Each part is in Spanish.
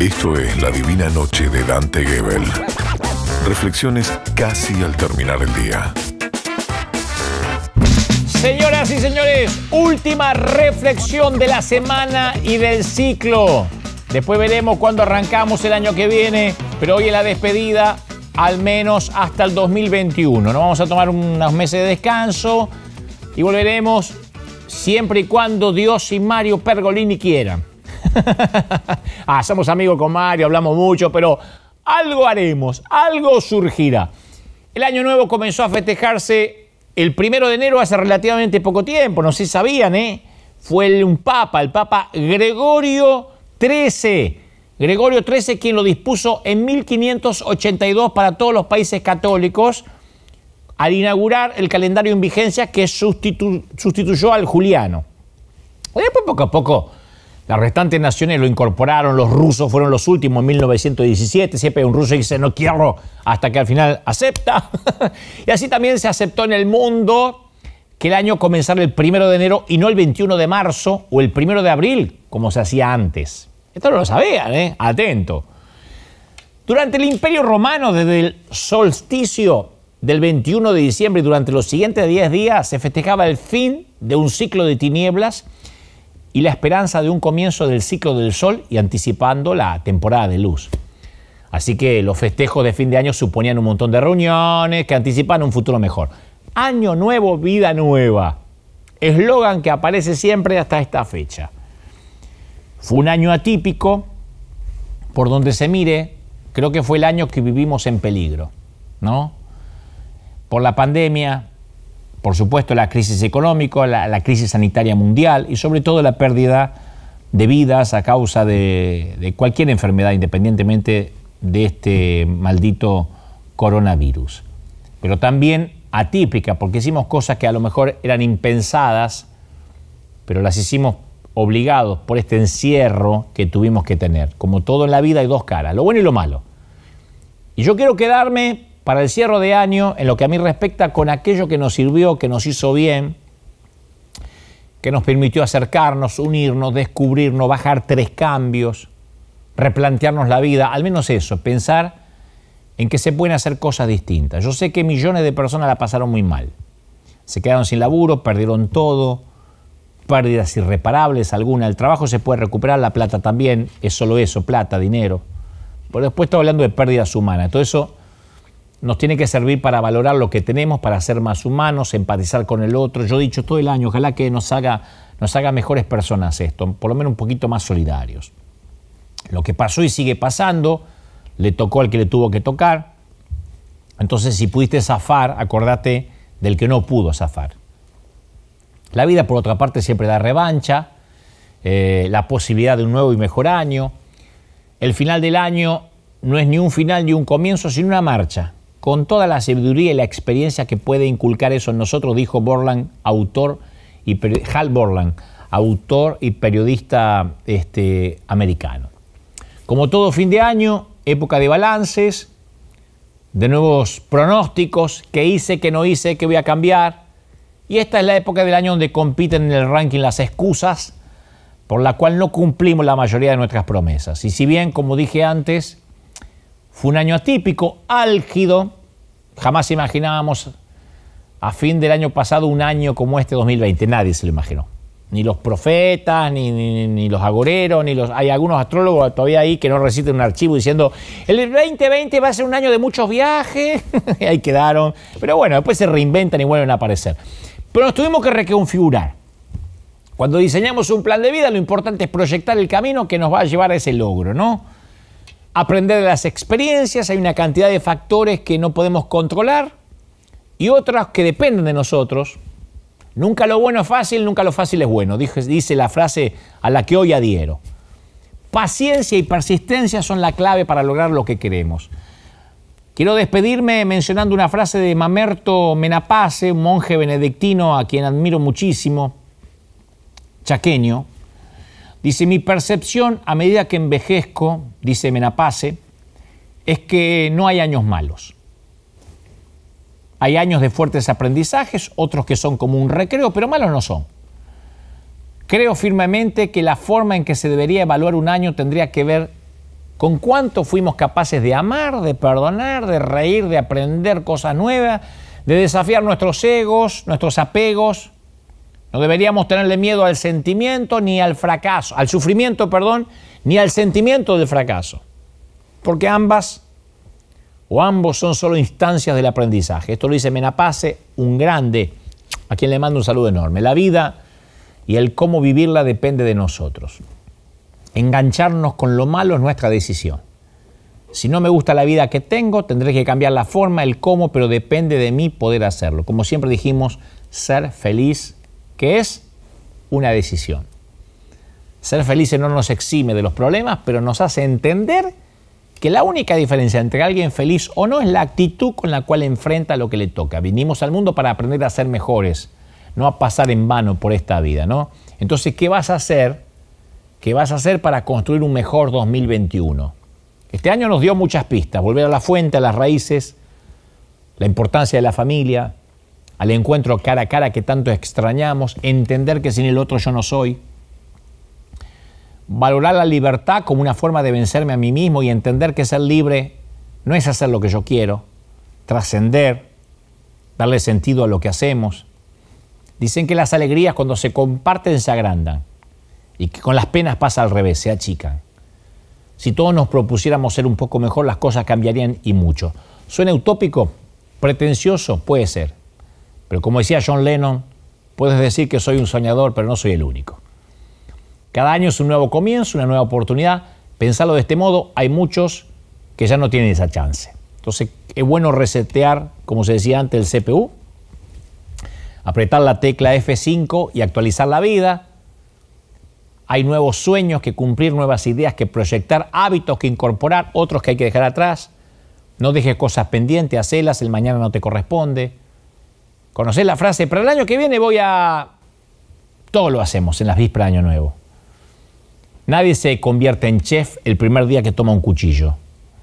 Esto es La Divina Noche de Dante Gebel. Reflexiones casi al terminar el día. Señoras y señores, última reflexión de la semana y del ciclo. Después veremos cuándo arrancamos el año que viene, pero hoy es la despedida, al menos hasta el 2021. Nos vamos a tomar unos meses de descanso y volveremos siempre y cuando Dios y Mario Pergolini quieran. ah, somos amigos con Mario, hablamos mucho, pero algo haremos, algo surgirá. El año nuevo comenzó a festejarse el primero de enero hace relativamente poco tiempo, no se si sabían, ¿eh? Fue el, un papa, el papa Gregorio XIII. Gregorio XIII quien lo dispuso en 1582 para todos los países católicos al inaugurar el calendario en vigencia que sustituyó al juliano. Después poco a poco las restantes naciones lo incorporaron, los rusos fueron los últimos en 1917, siempre un ruso dice no quiero, hasta que al final acepta. y así también se aceptó en el mundo que el año comenzara el primero de enero y no el 21 de marzo o el primero de abril, como se hacía antes. Esto no lo sabían, ¿eh? Atento. Durante el Imperio Romano, desde el solsticio del 21 de diciembre y durante los siguientes 10 días, se festejaba el fin de un ciclo de tinieblas y la esperanza de un comienzo del ciclo del sol y anticipando la temporada de luz. Así que los festejos de fin de año suponían un montón de reuniones que anticipan un futuro mejor. Año nuevo, vida nueva. Eslogan que aparece siempre hasta esta fecha. Fue un año atípico, por donde se mire, creo que fue el año que vivimos en peligro, ¿no? Por la pandemia, por supuesto, la crisis económica, la, crisis sanitaria mundial y sobre todo la pérdida de vidas a causa de cualquier enfermedad, independientemente de este maldito coronavirus. Pero también atípica, porque hicimos cosas que a lo mejor eran impensadas, pero las hicimos obligados por este encierro que tuvimos que tener. Como todo en la vida hay dos caras, lo bueno y lo malo. Y yo quiero quedarme para el cierre de año, en lo que a mí respecta, con aquello que nos sirvió, que nos hizo bien, que nos permitió acercarnos, unirnos, descubrirnos, bajar tres cambios, replantearnos la vida, al menos eso, pensar en que se pueden hacer cosas distintas. Yo sé que millones de personas la pasaron muy mal. Se quedaron sin laburo, perdieron todo, pérdidas irreparables alguna. El trabajo se puede recuperar, la plata también, es solo eso, plata, dinero. Pero después estoy hablando de pérdidas humanas. Todo eso nos tiene que servir para valorar lo que tenemos, para ser más humanos, empatizar con el otro. Yo he dicho todo el año, ojalá que nos haga, nos haga mejores personas esto, por lo menos un poquito más solidarios. Lo que pasó y sigue pasando, le tocó al que le tuvo que tocar. Entonces, si pudiste zafar, acordate del que no pudo zafar. La vida, por otra parte, siempre da revancha, eh, la posibilidad de un nuevo y mejor año. El final del año no es ni un final ni un comienzo, sino una marcha con toda la sabiduría y la experiencia que puede inculcar eso en nosotros, dijo Borland, autor y Hal Borland, autor y periodista este, americano. Como todo fin de año, época de balances, de nuevos pronósticos, qué hice, qué no hice, qué voy a cambiar. Y esta es la época del año donde compiten en el ranking las excusas por la cual no cumplimos la mayoría de nuestras promesas. Y si bien, como dije antes, fue un año atípico, álgido. Jamás imaginábamos a fin del año pasado un año como este 2020. Nadie se lo imaginó. Ni los profetas, ni, los agoreros, ni los. Hay algunos astrólogos todavía ahí que no reciten un archivo diciendo el 2020 va a ser un año de muchos viajes. ahí quedaron. Pero bueno, después se reinventan y vuelven a aparecer. Pero nos tuvimos que reconfigurar. Cuando diseñamos un plan de vida, lo importante es proyectar el camino que nos va a llevar a ese logro, ¿no? aprender de las experiencias, hay una cantidad de factores que no podemos controlar y otros que dependen de nosotros. Nunca lo bueno es fácil, nunca lo fácil es bueno, dice, dice la frase a la que hoy adhiero. Paciencia y persistencia son la clave para lograr lo que queremos. Quiero despedirme mencionando una frase de Mamerto Menapace, un monje benedictino a quien admiro muchísimo, chaqueño, Dice, mi percepción a medida que envejezco, dice Menapace, es que no hay años malos. Hay años de fuertes aprendizajes, otros que son como un recreo, pero malos no son. Creo firmemente que la forma en que se debería evaluar un año tendría que ver con cuánto fuimos capaces de amar, de perdonar, de reír, de aprender cosas nuevas, de desafiar nuestros egos, nuestros apegos, no deberíamos tenerle miedo al sentimiento ni al fracaso, al sufrimiento, perdón, ni al sentimiento del fracaso. Porque ambas o ambos son solo instancias del aprendizaje. Esto lo dice Menapace, un grande, a quien le mando un saludo enorme. La vida y el cómo vivirla depende de nosotros. Engancharnos con lo malo es nuestra decisión. Si no me gusta la vida que tengo, tendré que cambiar la forma, el cómo, pero depende de mí poder hacerlo. Como siempre dijimos, ser feliz que es una decisión. Ser felices no nos exime de los problemas, pero nos hace entender que la única diferencia entre alguien feliz o no es la actitud con la cual enfrenta lo que le toca. Vinimos al mundo para aprender a ser mejores, no a pasar en vano por esta vida, ¿no? Entonces, ¿qué vas a hacer? ¿Qué vas a hacer para construir un mejor 2021? Este año nos dio muchas pistas, volver a la fuente, a las raíces, la importancia de la familia, al encuentro cara a cara que tanto extrañamos, entender que sin el otro yo no soy, valorar la libertad como una forma de vencerme a mí mismo y entender que ser libre no es hacer lo que yo quiero, trascender, darle sentido a lo que hacemos. Dicen que las alegrías cuando se comparten se agrandan y que con las penas pasa al revés, se achican. Si todos nos propusiéramos ser un poco mejor, las cosas cambiarían y mucho. ¿Suena utópico? ¿Pretencioso? Puede ser pero como decía John Lennon, puedes decir que soy un soñador, pero no soy el único. Cada año es un nuevo comienzo, una nueva oportunidad. Pensarlo de este modo, hay muchos que ya no tienen esa chance. Entonces es bueno resetear, como se decía antes, el CPU, apretar la tecla F5 y actualizar la vida. Hay nuevos sueños que cumplir, nuevas ideas que proyectar, hábitos que incorporar, otros que hay que dejar atrás. No dejes cosas pendientes, hacelas, el mañana no te corresponde. Conocer la frase? Para el año que viene voy a... Todo lo hacemos en las vísperas de Año Nuevo. Nadie se convierte en chef el primer día que toma un cuchillo.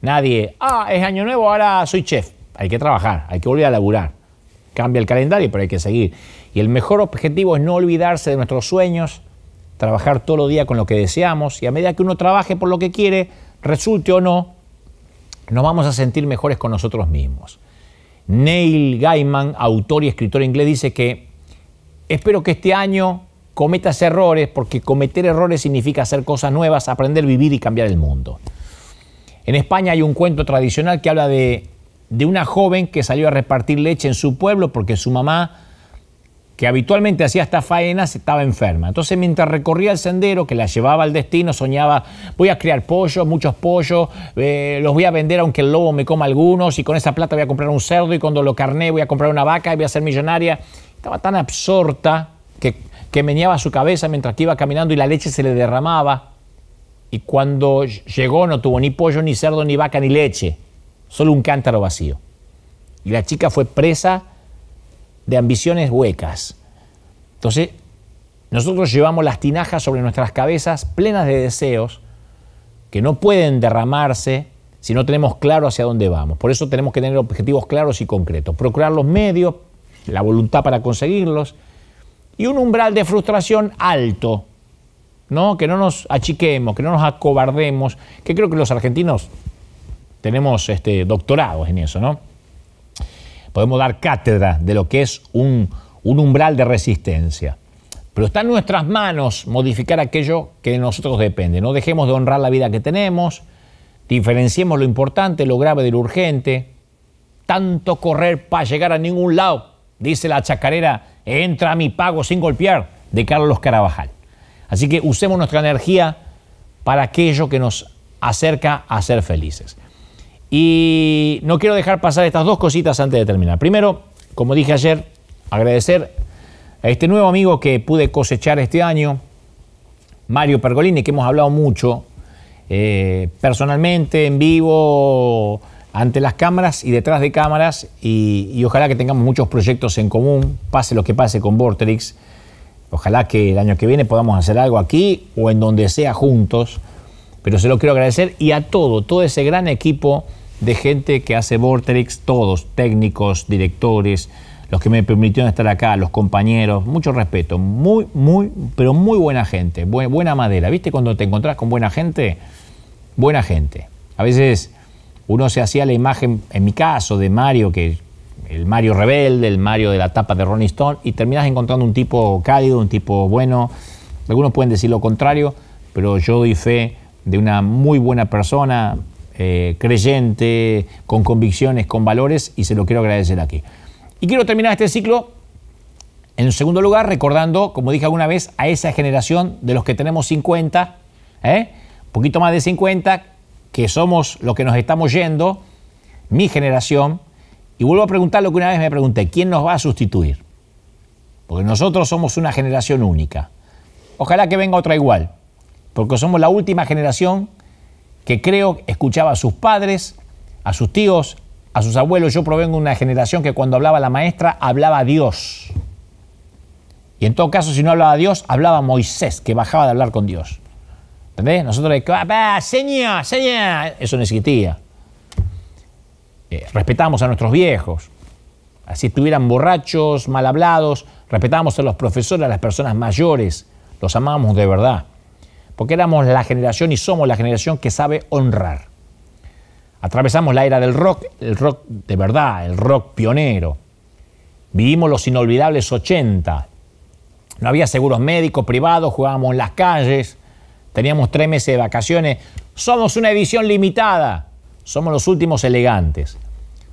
Nadie, ah, es Año Nuevo, ahora soy chef. Hay que trabajar, hay que volver a laburar. Cambia el calendario, pero hay que seguir. Y el mejor objetivo es no olvidarse de nuestros sueños, trabajar todo los día con lo que deseamos y a medida que uno trabaje por lo que quiere, resulte o no, nos vamos a sentir mejores con nosotros mismos. Neil Gaiman, autor y escritor inglés, dice que espero que este año cometas errores porque cometer errores significa hacer cosas nuevas, aprender, vivir y cambiar el mundo. En España hay un cuento tradicional que habla de, de una joven que salió a repartir leche en su pueblo porque su mamá que habitualmente hacía estas faenas estaba enferma. Entonces mientras recorría el sendero que la llevaba al destino, soñaba, voy a criar pollos, muchos pollos, eh, los voy a vender aunque el lobo me coma algunos y con esa plata voy a comprar un cerdo y cuando lo carné voy a comprar una vaca y voy a ser millonaria. Estaba tan absorta que, que meñaba su cabeza mientras que iba caminando y la leche se le derramaba. Y cuando llegó no tuvo ni pollo, ni cerdo, ni vaca, ni leche, solo un cántaro vacío. Y la chica fue presa de ambiciones huecas. Entonces, nosotros llevamos las tinajas sobre nuestras cabezas plenas de deseos que no pueden derramarse si no tenemos claro hacia dónde vamos. Por eso tenemos que tener objetivos claros y concretos, procurar los medios, la voluntad para conseguirlos y un umbral de frustración alto, ¿no? Que no nos achiquemos, que no nos acobardemos, que creo que los argentinos tenemos este, doctorados en eso, ¿no? podemos dar cátedra de lo que es un, umbral de resistencia. Pero está en nuestras manos modificar aquello que de nosotros depende. No dejemos de honrar la vida que tenemos, diferenciemos lo importante, lo grave de lo urgente. Tanto correr para llegar a ningún lado, dice la chacarera, entra a mi pago sin golpear, de Carlos Carabajal. Así que usemos nuestra energía para aquello que nos acerca a ser felices. Y no quiero dejar pasar estas dos cositas antes de terminar. Primero, como dije ayer, agradecer a este nuevo amigo que pude cosechar este año, Mario Pergolini, que hemos hablado mucho eh, personalmente, en vivo, ante las cámaras y detrás de cámaras, y, ojalá que tengamos muchos proyectos en común, pase lo que pase con Vortex. Ojalá que el año que viene podamos hacer algo aquí o en donde sea juntos pero se lo quiero agradecer y a todo, todo ese gran equipo de gente que hace Vortex, todos, técnicos, directores, los que me permitieron estar acá, los compañeros, mucho respeto, muy, muy, pero muy buena gente, buena, madera. ¿Viste cuando te encontrás con buena gente? Buena gente. A veces uno se hacía la imagen, en mi caso, de Mario, que el Mario rebelde, el Mario de la tapa de Ronnie Stone, y terminás encontrando un tipo cálido, un tipo bueno. Algunos pueden decir lo contrario, pero yo doy fe de una muy buena persona, eh, creyente, con convicciones, con valores, y se lo quiero agradecer aquí. Y quiero terminar este ciclo, en segundo lugar, recordando, como dije alguna vez, a esa generación de los que tenemos 50, ¿eh? poquito más de 50, que somos los que nos estamos yendo, mi generación, y vuelvo a preguntar lo que una vez me pregunté, ¿quién nos va a sustituir? Porque nosotros somos una generación única. Ojalá que venga otra igual, porque somos la última generación que creo escuchaba a sus padres, a sus tíos, a sus abuelos. Yo provengo de una generación que cuando hablaba la maestra hablaba a Dios. Y en todo caso, si no hablaba a Dios, hablaba a Moisés, que bajaba de hablar con Dios. ¿Entendés? Nosotros decíamos, ah, señor, señor. Eso no existía. Eh, respetábamos a nuestros viejos. Así estuvieran borrachos, mal hablados, respetábamos a los profesores, a las personas mayores. Los amábamos de verdad porque éramos la generación y somos la generación que sabe honrar. Atravesamos la era del rock, el rock de verdad, el rock pionero. Vivimos los inolvidables 80. No había seguros médicos, privados, jugábamos en las calles, teníamos tres meses de vacaciones. Somos una edición limitada, somos los últimos elegantes.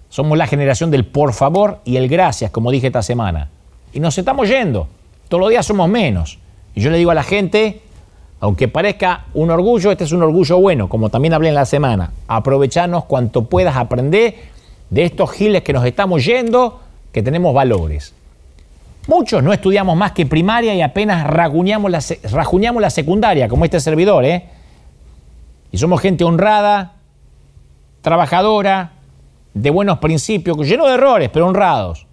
Somos la generación del por favor y el gracias, como dije esta semana. Y nos estamos yendo. Todos los días somos menos. Y yo le digo a la gente, aunque parezca un orgullo, este es un orgullo bueno, como también hablé en la semana. Aprovecharnos cuanto puedas aprender de estos giles que nos estamos yendo, que tenemos valores. Muchos no estudiamos más que primaria y apenas rajuñamos la, rajuñamos la secundaria, como este servidor, ¿eh? Y somos gente honrada, trabajadora, de buenos principios, lleno de errores, pero honrados.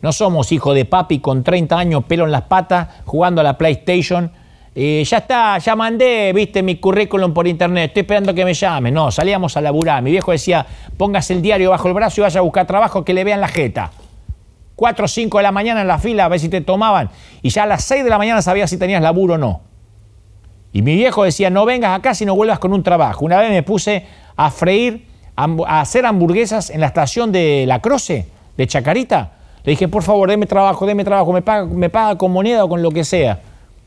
No somos hijos de papi con 30 años, pelo en las patas, jugando a la PlayStation y ya está, ya mandé, viste, mi currículum por internet, estoy esperando que me llamen. No, salíamos a laburar. Mi viejo decía, pongas el diario bajo el brazo y vaya a buscar trabajo que le vean la jeta. Cuatro o cinco de la mañana en la fila a ver si te tomaban. Y ya a las 6 de la mañana sabías si tenías laburo o no. Y mi viejo decía, no vengas acá si no vuelvas con un trabajo. Una vez me puse a freír, a hacer hamburguesas en la estación de La Croce, de Chacarita. Le dije, por favor, deme trabajo, deme trabajo, me paga, me paga con moneda o con lo que sea.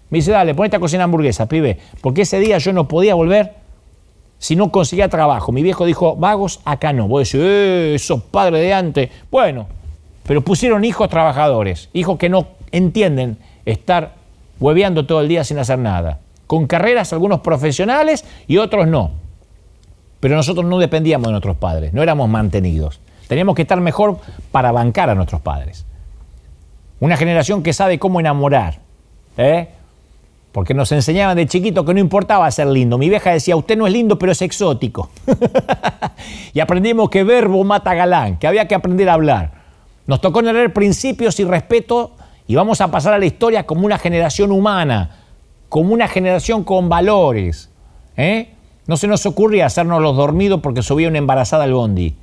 Me dice, dale, pon esta cocina hamburguesa, pibe. Porque ese día yo no podía volver si no conseguía trabajo. Mi viejo dijo, vagos, acá no. Vos decís, eh, esos padres de antes. Bueno, pero pusieron hijos trabajadores, hijos que no entienden estar hueveando todo el día sin hacer nada. Con carreras algunos profesionales y otros no. Pero nosotros no dependíamos de nuestros padres, no éramos mantenidos. Teníamos que estar mejor para bancar a nuestros padres. Una generación que sabe cómo enamorar, ¿eh? Porque nos enseñaban de chiquito que no importaba ser lindo. Mi vieja decía, usted no es lindo, pero es exótico. y aprendimos que verbo mata galán, que había que aprender a hablar. Nos tocó leer principios y respeto y vamos a pasar a la historia como una generación humana, como una generación con valores. ¿eh? No se nos ocurría hacernos los dormidos porque subía una embarazada al bondi.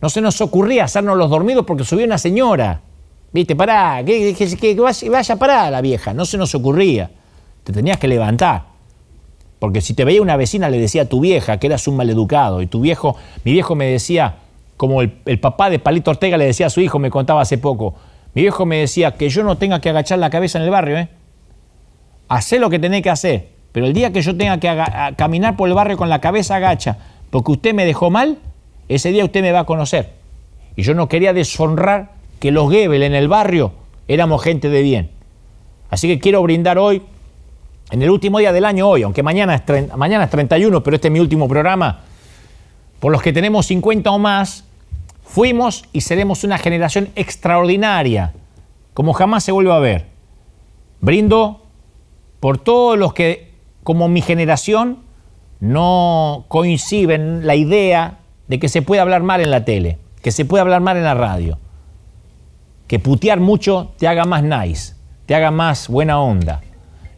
No se nos ocurría hacernos los dormidos porque subía una señora. Viste, pará, que, vaya, vaya la vieja. No se nos ocurría. Te tenías que levantar. Porque si te veía una vecina le decía a tu vieja que eras un maleducado y tu viejo, mi viejo me decía, como el, papá de Palito Ortega le decía a su hijo, me contaba hace poco, mi viejo me decía que yo no tenga que agachar la cabeza en el barrio, ¿eh? Hacé lo que tenés que hacer, pero el día que yo tenga que caminar por el barrio con la cabeza agacha, porque usted me dejó mal, ese día usted me va a conocer. Y yo no quería deshonrar que los Gebel en el barrio éramos gente de bien. Así que quiero brindar hoy en el último día del año hoy, aunque mañana es, mañana es 31, pero este es mi último programa, por los que tenemos 50 o más, fuimos y seremos una generación extraordinaria, como jamás se vuelve a ver. Brindo por todos los que, como mi generación, no coinciden la idea de que se puede hablar mal en la tele, que se puede hablar mal en la radio, que putear mucho te haga más nice, te haga más buena onda.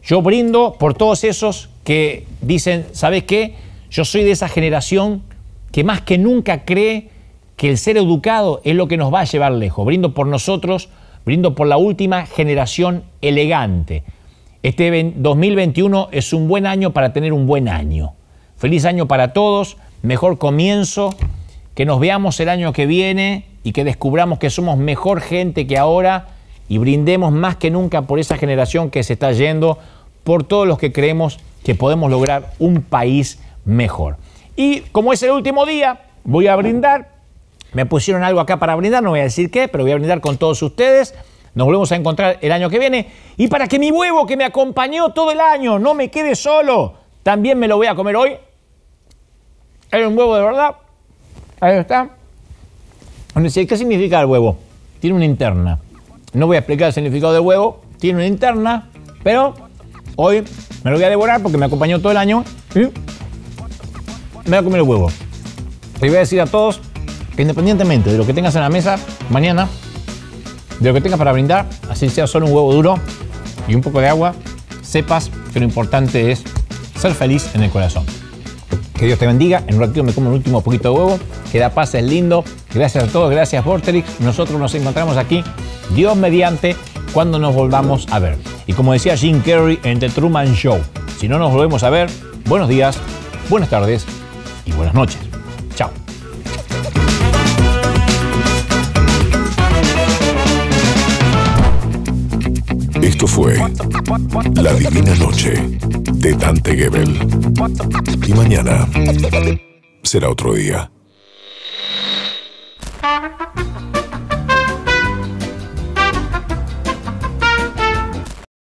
Yo brindo por todos esos que dicen, ¿sabes qué? Yo soy de esa generación que más que nunca cree que el ser educado es lo que nos va a llevar lejos. Brindo por nosotros, brindo por la última generación elegante. Este 2021 es un buen año para tener un buen año. Feliz año para todos, mejor comienzo, que nos veamos el año que viene y que descubramos que somos mejor gente que ahora y brindemos más que nunca por esa generación que se está yendo por todos los que creemos que podemos lograr un país mejor. Y como es el último día, voy a brindar. Me pusieron algo acá para brindar, no voy a decir qué, pero voy a brindar con todos ustedes. Nos volvemos a encontrar el año que viene. Y para que mi huevo que me acompañó todo el año no me quede solo, también me lo voy a comer hoy. Es un huevo de verdad. Ahí está. ¿Qué significa el huevo? Tiene una interna. No voy a explicar el significado del huevo. Tiene una interna, pero Hoy me lo voy a devorar porque me acompañó todo el año y me voy a comer el huevo. Y voy a decir a todos que independientemente de lo que tengas en la mesa mañana, de lo que tengas para brindar, así sea solo un huevo duro y un poco de agua, sepas que lo importante es ser feliz en el corazón. Que Dios te bendiga. En un ratito me como el último poquito de huevo. Que la paz es lindo. Gracias a todos. Gracias, Vorterix. Nosotros nos encontramos aquí, Dios mediante, cuando nos volvamos a ver y como decía Jim Carrey en The Truman Show. Si no nos volvemos a ver, buenos días, buenas tardes y buenas noches. Chao. Esto fue La Divina Noche de Dante Gebel. Y mañana será otro día.